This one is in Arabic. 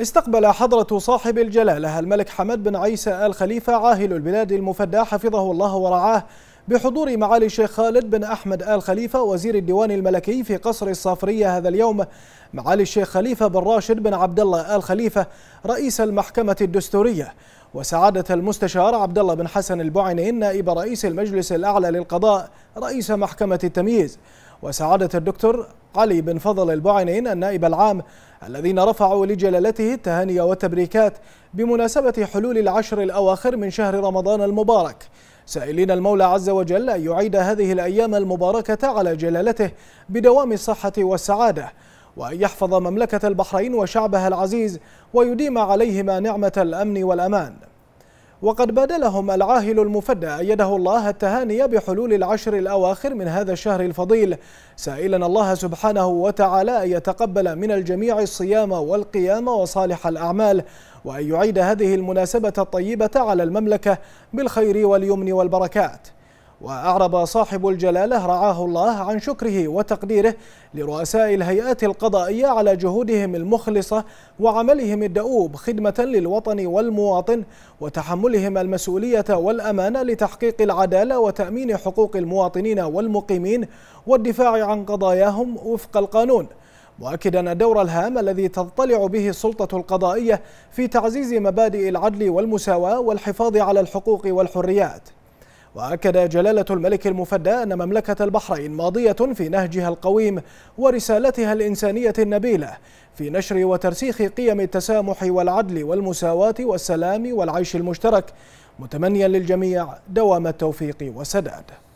استقبل حضرة صاحب الجلالة الملك حمد بن عيسى آل خليفة عاهل البلاد المفدى حفظه الله ورعاه بحضور معالي الشيخ خالد بن أحمد آل خليفة وزير الديوان الملكي في قصر الصافرية هذا اليوم معالي الشيخ خليفة بن راشد بن عبد الله آل خليفة رئيس المحكمة الدستورية وسعادة المستشار عبد الله بن حسن البعنين نائب رئيس المجلس الأعلى للقضاء رئيس محكمة التمييز وسعادة الدكتور علي بن فضل البعينين النائب العام الذين رفعوا لجلالته التهاني والتبريكات بمناسبة حلول العشر الأواخر من شهر رمضان المبارك سائلين المولى عز وجل أن يعيد هذه الأيام المباركة على جلالته بدوام الصحة والسعادة وأن يحفظ مملكة البحرين وشعبها العزيز ويديم عليهما نعمة الأمن والأمان وقد بادلهم العاهل المفدى أيده الله التهاني بحلول العشر الأواخر من هذا الشهر الفضيل سائلا الله سبحانه وتعالى أن يتقبل من الجميع الصيام والقيام وصالح الأعمال وأن يعيد هذه المناسبة الطيبة على المملكة بالخير واليمن والبركات وأعرب صاحب الجلالة رعاه الله عن شكره وتقديره لرؤساء الهيئات القضائية على جهودهم المخلصة وعملهم الدؤوب خدمة للوطن والمواطن وتحملهم المسؤولية والأمانة لتحقيق العدالة وتأمين حقوق المواطنين والمقيمين والدفاع عن قضاياهم وفق القانون مؤكدا الدور الهام الذي تضطلع به السلطة القضائية في تعزيز مبادئ العدل والمساواة والحفاظ على الحقوق والحريات وأكد جلالة الملك المفدى أن مملكة البحرين ماضية في نهجها القويم ورسالتها الإنسانية النبيلة في نشر وترسيخ قيم التسامح والعدل والمساواة والسلام والعيش المشترك متمنيا للجميع دوام التوفيق والسداد